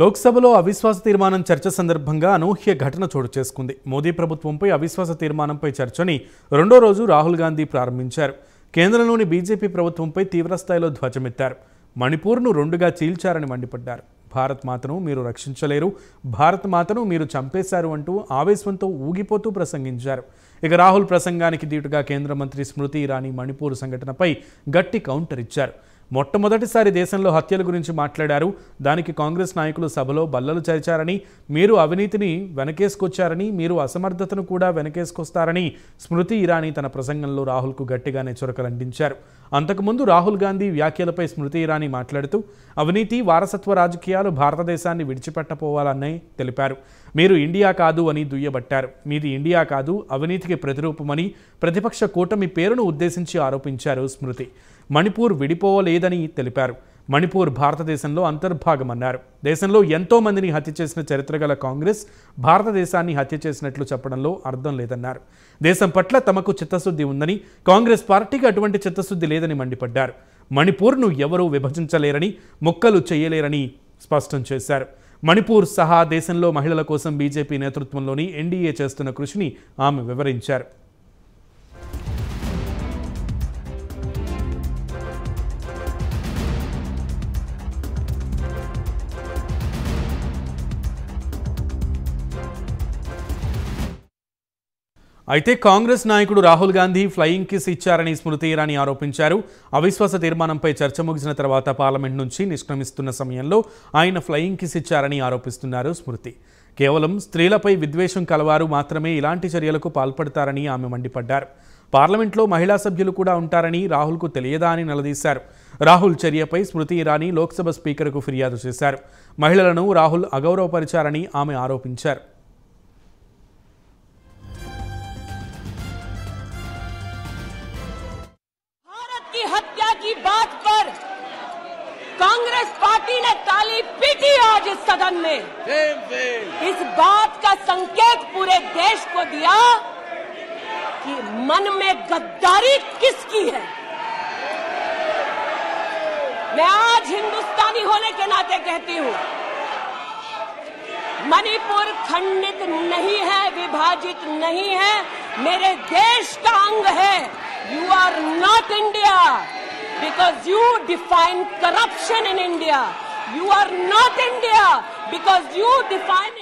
లోక్సభలో అవిశ్వాస తీర్మానం చర్చ సందర్భంగా అనూహ్య ఘటన చోటు చేసుకుంది మోదీ ప్రభుత్వంపై అవిశ్వాస తీర్మానంపై చర్చని రెండో రోజు రాహుల్ గాంధీ ప్రారంభించారు కేంద్రంలోని బీజేపీ ప్రభుత్వంపై తీవ్రస్థాయిలో ధ్వజమెత్తారు మణిపూర్ను రెండుగా చీల్చారని మండిపడ్డారు భారత్ మాతను మీరు రక్షించలేరు భారత్ మాతను మీరు చంపేశారు అంటూ ఆవేశంతో ఊగిపోతూ ప్రసంగించారు ఇక రాహుల్ ప్రసంగానికి దీటుగా కేంద్ర మంత్రి స్మృతి ఇరానీ మణిపూర్ సంఘటనపై గట్టి కౌంటర్ ఇచ్చారు మొట్టమొదటిసారి దేశంలో హత్యల గురించి మాట్లాడారు దానికి కాంగ్రెస్ నాయకులు సభలో బల్లలు చేర్చారని మీరు అవినీతిని వెనకేసుకొచ్చారని మీరు అసమర్థతను కూడా వెనకేసుకొస్తారని స్మృతి ఇరానీ తన ప్రసంగంలో రాహుల్కు గట్టిగానే చురకలంటించారు అంతకుముందు రాహుల్ గాంధీ వ్యాఖ్యలపై స్మృతి ఇరానీ మాట్లాడుతూ అవినీతి వారసత్వ రాజకీయాలు భారతదేశాన్ని విడిచిపెట్టపోవాలని తెలిపారు మీరు ఇండియా కాదు అని దుయ్యబట్టారు మీది ఇండియా కాదు అవినీతికి ప్రతిరూపమని ప్రతిపక్ష కూటమి పేరును ఉద్దేశించి ఆరోపించారు స్మృతి మణిపూర్ విడిపోవలేదని తెలిపారు మణిపూర్ భారతదేశంలో అంతర్భాగమన్నారు దేశంలో ఎంతో మందిని హత్య చేసిన చరిత్ర గల కాంగ్రెస్ భారతదేశాన్ని హత్య చేసినట్లు చెప్పడంలో అర్థం లేదన్నారు దేశం పట్ల తమకు చిత్తశుద్ధి ఉందని కాంగ్రెస్ పార్టీకి అటువంటి చిత్తశుద్ధి లేదని మండిపడ్డారు మణిపూర్ను ఎవరూ విభజించలేరని మొక్కలు చేయలేరని స్పష్టం చేశారు మణిపూర్ సహా దేశంలో మహిళల కోసం బీజేపీ నేతృత్వంలోని ఎన్డీఏ చేస్తున్న కృషిని ఆమె వివరించారు అయితే కాంగ్రెస్ నాయకుడు రాహుల్ గాంధీ ఫ్లయింగ్ కిస్ ఇచ్చారని స్మృతి ఇరానీ ఆరోపించారు అవిశ్వాస తీర్మానంపై చర్చ ముగిసిన తర్వాత పార్లమెంట్ నుంచి నిష్క్రమిస్తున్న సమయంలో ఆయన ఫ్లయింగ్ కిస్ ఇచ్చారని ఆరోపిస్తున్నారు స్మృతి కేవలం స్త్రీలపై విద్వేషం కలవారు మాత్రమే ఇలాంటి చర్యలకు పాల్పడతారని ఆమె మండిపడ్డారు పార్లమెంట్లో మహిళా సభ్యులు కూడా ఉంటారని రాహుల్కు తెలియదా అని నిలదీశారు రాహుల్ చర్యపై స్మృతి ఇరానీ లోక్సభ స్పీకర్కు ఫిర్యాదు చేశారు మహిళలను రాహుల్ అగౌరవపరిచారని ఆమె ఆరోపించారు की बात पर कांग्रेस पार्टी ने ताली पीटी आज इस सदन में इस बात का संकेत पूरे देश को दिया कि मन में गद्दारी किसकी है मैं आज हिंदुस्तानी होने के नाते कहती हूँ मणिपुर खंडित नहीं है विभाजित नहीं है मेरे देश का अंग है you are not India because you define corruption in India. You are not India because you define.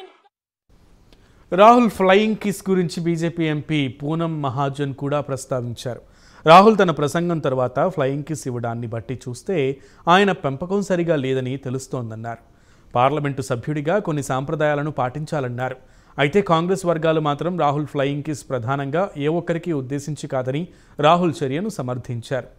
Rahul flying kiss గురించి బీజేపీ ఎంపీ పూనం మహాజన్ కూడా ప్రస్తావించారు రాహుల్ తన ప్రసంగం తర్వాత ఫ్లయింగ్ కిస్ ఇవ్వడాన్ని బట్టి చూస్తే ఆయన పెంపకం సరిగా లేదని తెలుస్తోందన్నారు పార్లమెంటు సభ్యుడిగా కొన్ని సాంప్రదాయాలను పాటించాలన్నారు అయితే కాంగ్రెస్ వర్గాలు మాత్రం రాహుల్ ఫ్లయింగ్ కిస్ ప్రధానంగా ఏ ఒక్కరికి ఉద్దేశించి కాదని రాహుల్ చర్యను సమర్థించారు